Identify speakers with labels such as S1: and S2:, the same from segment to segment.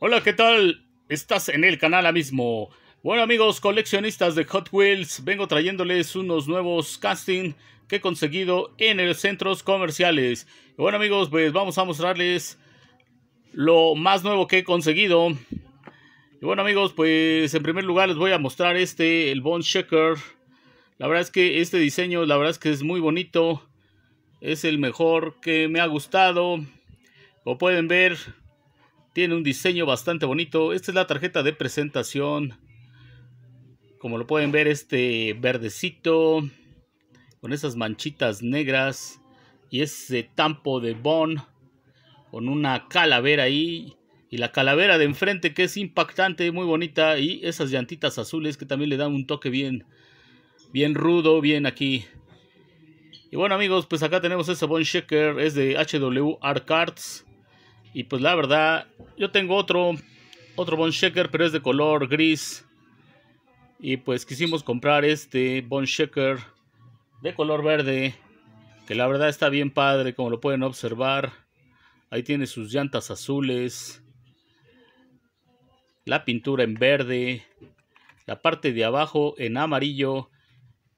S1: Hola, ¿qué tal? Estás en el canal ahora mismo. Bueno amigos coleccionistas de Hot Wheels, vengo trayéndoles unos nuevos casting que he conseguido en los centros comerciales. Bueno amigos, pues vamos a mostrarles lo más nuevo que he conseguido. Y bueno amigos, pues en primer lugar les voy a mostrar este, el Bone Shaker. La verdad es que este diseño, la verdad es que es muy bonito. Es el mejor que me ha gustado. Como pueden ver, tiene un diseño bastante bonito. Esta es la tarjeta de presentación. Como lo pueden ver, este verdecito. Con esas manchitas negras. Y ese tampo de Bond. Con una calavera ahí. Y la calavera de enfrente que es impactante, muy bonita. Y esas llantitas azules que también le dan un toque bien, bien rudo, bien aquí. Y bueno amigos, pues acá tenemos ese Bone Shaker. Es de HW Art Cards. Y pues la verdad, yo tengo otro, otro Bone Shaker, pero es de color gris. Y pues quisimos comprar este Bone Shaker de color verde, que la verdad está bien padre, como lo pueden observar. Ahí tiene sus llantas azules, la pintura en verde, la parte de abajo en amarillo,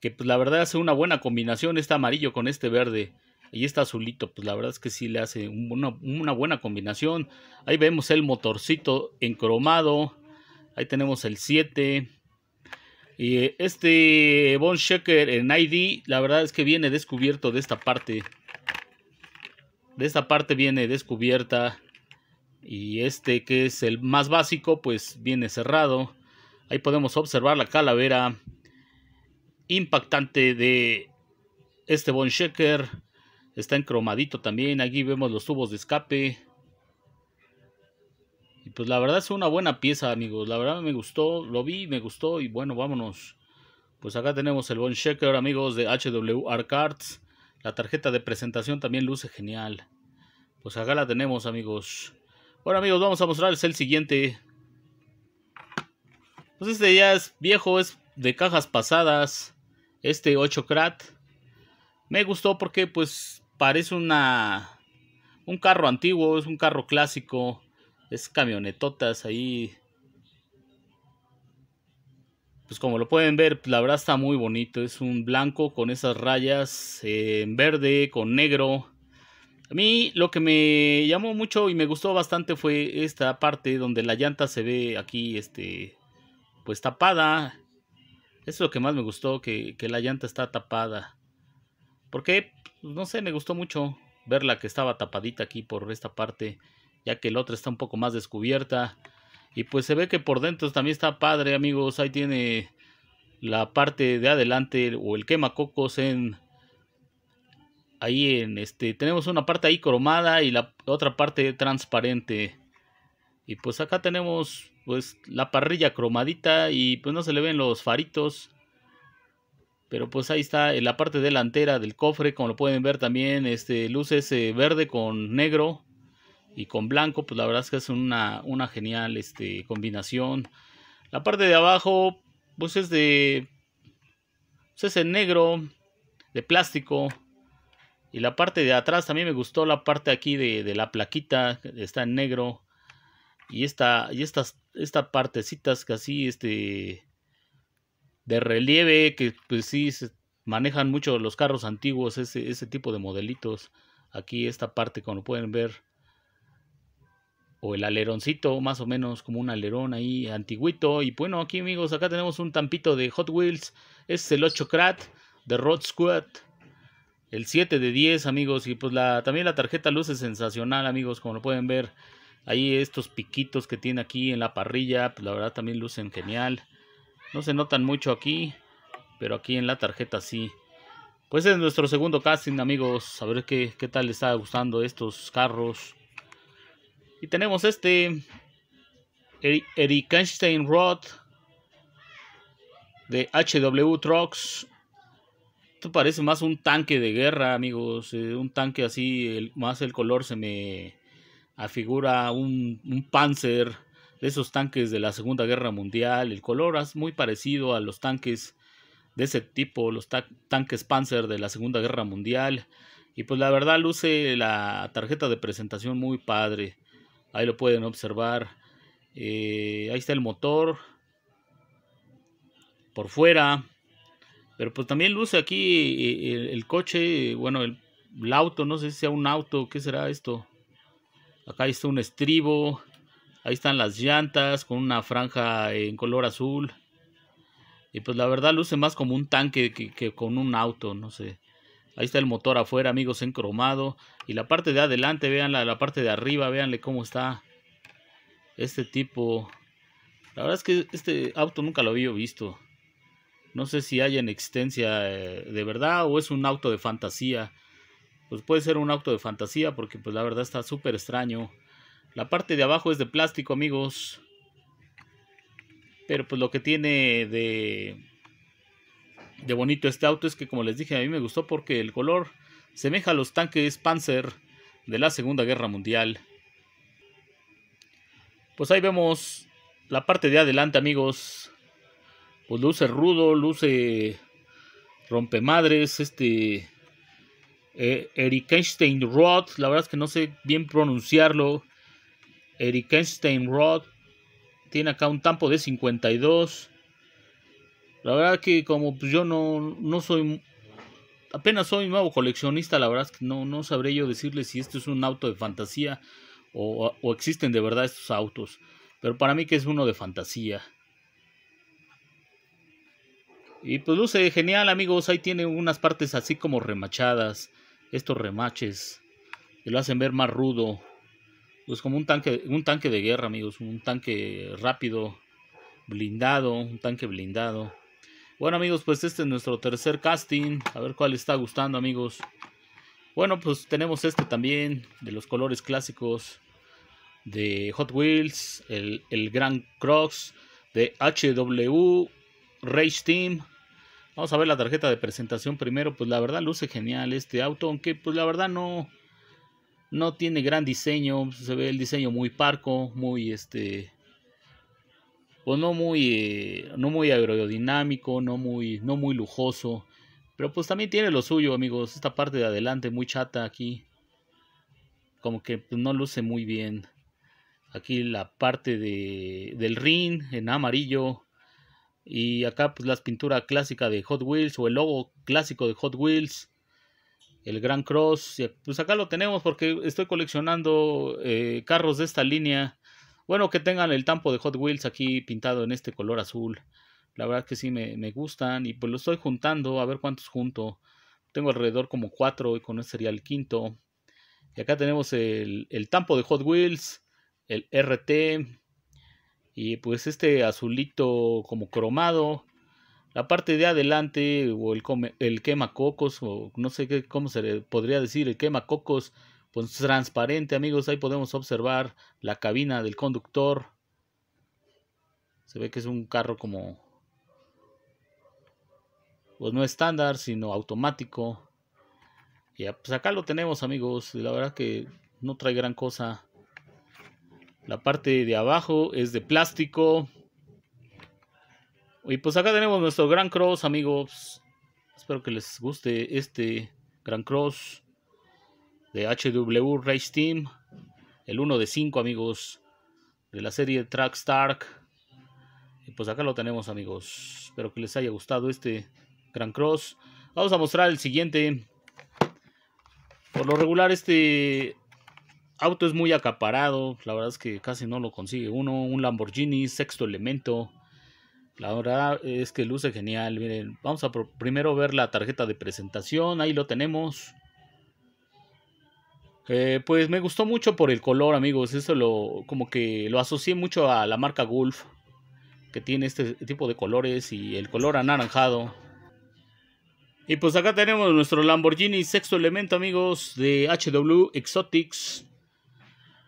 S1: que pues la verdad hace una buena combinación este amarillo con este verde y está Azulito, pues la verdad es que sí le hace una, buena combinación. Ahí vemos el motorcito encromado. Ahí tenemos el 7. Y este Bon Shaker en ID, la verdad es que viene descubierto de esta parte. De esta parte viene descubierta. Y este que es el más básico, pues viene cerrado. Ahí podemos observar la calavera impactante de este Bon Shaker. Está encromadito también. Aquí vemos los tubos de escape. Y pues la verdad es una buena pieza, amigos. La verdad me gustó, lo vi, me gustó y bueno, vámonos. Pues acá tenemos el bon Shaker, amigos, de HWR Cards. La tarjeta de presentación también luce genial. Pues acá la tenemos, amigos. Bueno, amigos, vamos a mostrarles el siguiente. Pues este ya es viejo, es de cajas pasadas. Este 8 Krat. Me gustó porque pues parece una un carro antiguo, es un carro clásico, es camionetotas ahí. Pues como lo pueden ver, la verdad está muy bonito, es un blanco con esas rayas eh, en verde, con negro. A mí lo que me llamó mucho y me gustó bastante fue esta parte donde la llanta se ve aquí, este, pues tapada. es lo que más me gustó, que, que la llanta está tapada. Porque... Pues, no sé, me gustó mucho ver la que estaba tapadita aquí por esta parte, ya que la otra está un poco más descubierta. Y pues se ve que por dentro también está padre, amigos. Ahí tiene la parte de adelante o el quemacocos en ahí en este tenemos una parte ahí cromada y la otra parte transparente. Y pues acá tenemos pues la parrilla cromadita y pues no se le ven los faritos. Pero pues ahí está en la parte delantera del cofre, como lo pueden ver también, este, luces verde con negro y con blanco, pues la verdad es que es una, una genial este, combinación. La parte de abajo, pues es de, pues, es en negro, de plástico. Y la parte de atrás también me gustó la parte aquí de, la plaquita, está en negro. Y esta, y estas, esta partecitas que así, este, de relieve, que pues sí manejan mucho los carros antiguos, ese, tipo de modelitos. Aquí esta parte, como pueden ver, o el aleroncito, más o menos como un alerón ahí antiguito. Y bueno, aquí amigos, acá tenemos un tampito de Hot Wheels. es el 8 Krat de Rod Squad. El 7 de 10, amigos. Y pues la, también la tarjeta luce sensacional, amigos, como lo pueden ver. Ahí estos piquitos que tiene aquí en la parrilla, pues la verdad también lucen genial. No se notan mucho aquí, pero aquí en la tarjeta sí. Pues es nuestro segundo casting, amigos. A ver qué, tal les está gustando estos carros. Y tenemos este Eric Einstein Rod de HW Trucks. Esto parece más un tanque de guerra, amigos. Eh, un tanque así, más el color se me afigura un, un panzer de esos tanques de la Segunda Guerra Mundial. El color es muy parecido a los tanques de ese tipo, los tanques Panzer de la Segunda Guerra Mundial. Y pues la verdad luce la tarjeta de presentación muy padre. Ahí lo pueden observar. Eh, ahí está el motor. Por fuera. Pero pues también luce aquí eh, el, coche. Bueno, el, el, auto. No sé si sea un auto. ¿Qué será esto? Acá está un estribo. Ahí están las llantas con una franja en color azul. Y pues la verdad luce más como un tanque que, con un auto, no sé. Ahí está el motor afuera, amigos, en cromado. Y la parte de adelante, vean la, parte de arriba, veanle cómo está este tipo. La verdad es que este auto nunca lo había visto. No sé si hay en existencia eh, de verdad o es un auto de fantasía. Pues puede ser un auto de fantasía porque pues la verdad está súper extraño. La parte de abajo es de plástico, amigos. Pero pues lo que tiene de, de bonito este auto es que, como les dije, a mí me gustó porque el color semeja a los tanques Panzer de la Segunda Guerra Mundial. Pues ahí vemos la parte de adelante, amigos. Pues luce rudo, luce rompemadres, este... Eh, Eric Einstein Roth, la verdad es que no sé bien pronunciarlo. Eric Rod tiene acá un tampo de 52. La verdad que como pues yo no, no soy... Apenas soy nuevo coleccionista, la verdad es que no, no sabré yo decirle si esto es un auto de fantasía o, o existen de verdad estos autos. Pero para mí que es uno de fantasía. Y pues luce genial, amigos. Ahí tiene unas partes así como remachadas. Estos remaches. Que lo hacen ver más rudo. Pues como un tanque, un tanque de guerra, amigos, un tanque rápido, blindado, un tanque blindado. Bueno, amigos, pues este es nuestro tercer casting. A ver cuál está gustando, amigos. Bueno, pues tenemos este también, de los colores clásicos de Hot Wheels, el, Grand Crocs, de HW, Rage Team. Vamos a ver la tarjeta de presentación primero. Pues la verdad luce genial este auto, aunque pues la verdad no, no tiene gran diseño, se ve el diseño muy parco, muy este pues no muy eh, no muy aerodinámico, no muy no muy lujoso, pero pues también tiene lo suyo, amigos. Esta parte de adelante muy chata aquí. Como que pues, no luce muy bien. Aquí la parte de, del ring en amarillo. Y acá pues las pinturas clásicas de Hot Wheels o el logo clásico de Hot Wheels el Grand Cross. Pues acá lo tenemos porque estoy coleccionando eh, carros de esta línea. Bueno, que tengan el tampo de Hot Wheels aquí pintado en este color azul. La verdad que sí me, gustan y pues lo estoy juntando, a ver cuántos junto. Tengo alrededor como cuatro y con este sería el quinto. Y acá tenemos el, el tampo de Hot Wheels, el RT y pues este azulito como cromado la parte de adelante o el, el quema cocos o no sé qué, cómo se podría decir, el quema cocos, pues transparente amigos, ahí podemos observar la cabina del conductor. Se ve que es un carro como, pues no estándar, sino automático. Y ah, pues acá lo tenemos amigos, la verdad que no trae gran cosa. La parte de abajo es de plástico, y pues acá tenemos nuestro Gran Cross, amigos. Espero que les guste este Gran Cross de HW Race Team. El 1 de 5, amigos, de la serie Track Stark. Y pues acá lo tenemos, amigos. Espero que les haya gustado este Gran Cross. Vamos a mostrar el siguiente. Por lo regular, este auto es muy acaparado. La verdad es que casi no lo consigue uno. Un Lamborghini, sexto elemento. La verdad es que luce genial. Miren, vamos a primero ver la tarjeta de presentación. Ahí lo tenemos. Eh, pues me gustó mucho por el color, amigos. Eso lo como que lo asocié mucho a la marca Gulf, que tiene este tipo de colores y el color anaranjado. Y pues acá tenemos nuestro Lamborghini sexto elemento, amigos, de HW Exotics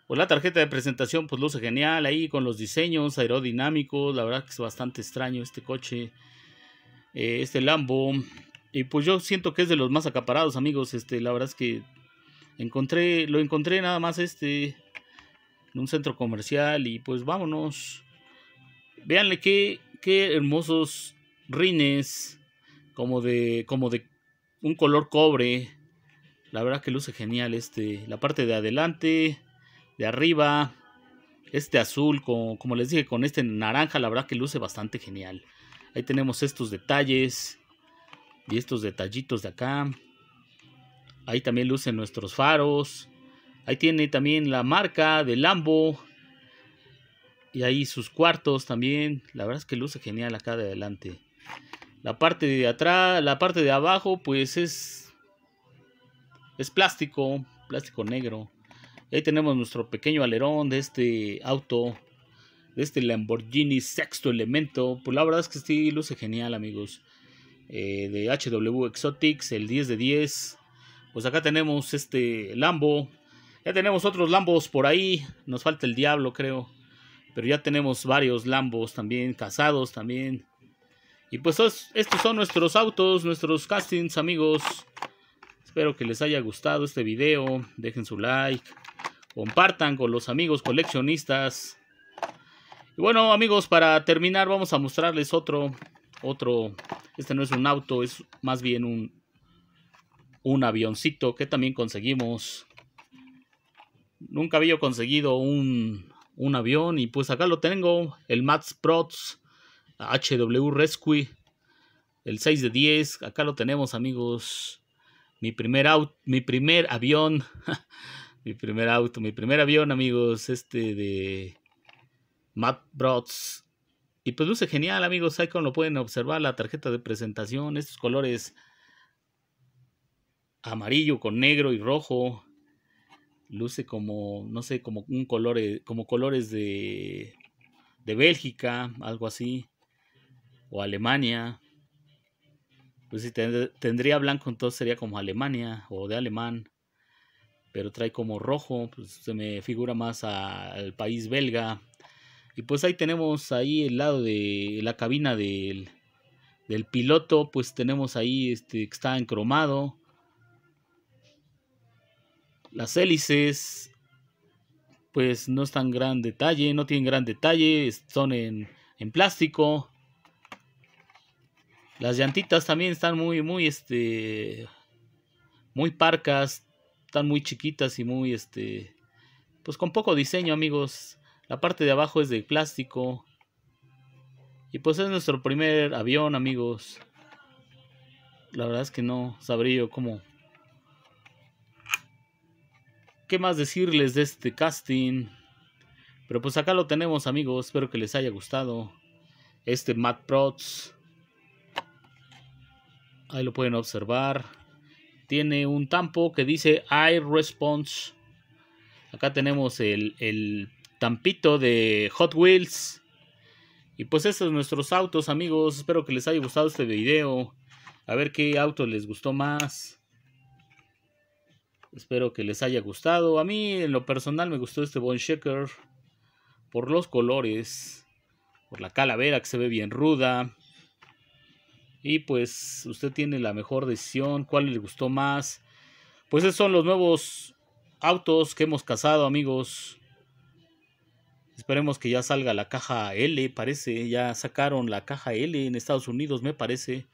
S1: pues la tarjeta de presentación pues luce genial ahí con los diseños aerodinámicos. La verdad que es bastante extraño este coche, eh, este Lambo. Y pues yo siento que es de los más acaparados, amigos. Este, la verdad es que encontré, lo encontré nada más este en un centro comercial y pues vámonos. Véanle qué, qué hermosos rines como de como de un color cobre. La verdad que luce genial este la parte de adelante de arriba, este azul, como les dije, con este naranja, la verdad que luce bastante genial. Ahí tenemos estos detalles y estos detallitos de acá. Ahí también lucen nuestros faros. Ahí tiene también la marca del Lambo. Y ahí sus cuartos también. La verdad es que luce genial acá de adelante. La parte de atrás, la parte de abajo, pues es. Es plástico, plástico negro ahí tenemos nuestro pequeño alerón de este auto, de este Lamborghini sexto elemento. Pues la verdad es que sí luce genial, amigos. Eh, de HW Exotics, el 10 de 10. Pues acá tenemos este Lambo. Ya tenemos otros Lambos por ahí. Nos falta el Diablo, creo. Pero ya tenemos varios Lambos también, casados también. Y pues estos son nuestros autos, nuestros castings, amigos. Espero que les haya gustado este video. Dejen su like compartan con los amigos coleccionistas. Y bueno, amigos, para terminar vamos a mostrarles otro, otro, este no es un auto, es más bien un, un avioncito que también conseguimos. Nunca había conseguido un, un avión y pues acá lo tengo, el Max Prots HW Rescue, el 6 de 10, acá lo tenemos amigos, mi primer, auto, mi primer avión. Mi primer auto, mi primer avión, amigos, este de Matt Brods. Y pues luce genial, amigos. Ahí como lo pueden observar, la tarjeta de presentación, estos colores amarillo con negro y rojo. Luce como, no sé, como un color, como colores de, de Bélgica, algo así, o Alemania. Pues si tendría blanco, entonces sería como Alemania o de alemán pero trae como rojo, pues, se me figura más al país belga. Y pues ahí tenemos ahí el lado de la cabina del, piloto, pues tenemos ahí este que está en cromado. Las hélices, pues no están gran detalle, no tienen gran detalle, son en, plástico. Las llantitas también están muy, muy, este, muy parcas, están muy chiquitas y muy, este, pues con poco diseño, amigos. La parte de abajo es de plástico. Y pues es nuestro primer avión, amigos. La verdad es que no sabría yo cómo... ¿Qué más decirles de este casting? Pero pues acá lo tenemos, amigos. Espero que les haya gustado este Matt Prots. Ahí lo pueden observar tiene un tampo que dice Response. Acá tenemos el, tampito de Hot Wheels. Y pues estos son nuestros autos, amigos. Espero que les haya gustado este video. A ver qué auto les gustó más. Espero que les haya gustado. A mí, en lo personal, me gustó este Bone Shaker. Por los colores. Por la calavera que se ve bien ruda. Y pues usted tiene la mejor decisión, cuál le gustó más. Pues esos son los nuevos autos que hemos cazado, amigos. Esperemos que ya salga la caja L, parece. Ya sacaron la caja L en Estados Unidos, me parece.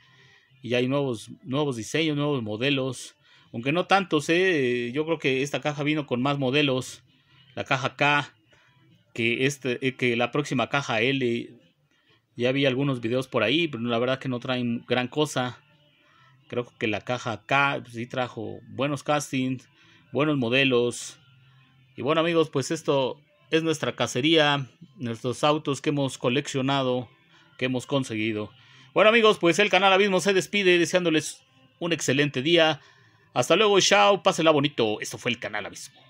S1: Y ya hay nuevos, nuevos diseños, nuevos modelos. Aunque no tantos, ¿eh? yo creo que esta caja vino con más modelos. La caja K, que, este, eh, que la próxima caja L. Ya vi algunos videos por ahí, pero la verdad que no traen gran cosa. Creo que la caja acá pues sí trajo buenos castings, buenos modelos. Y bueno amigos, pues esto es nuestra cacería, nuestros autos que hemos coleccionado, que hemos conseguido. Bueno amigos, pues el canal Abismo se despide deseándoles un excelente día. Hasta luego, chao, pásenla bonito. Esto fue el canal Abismo.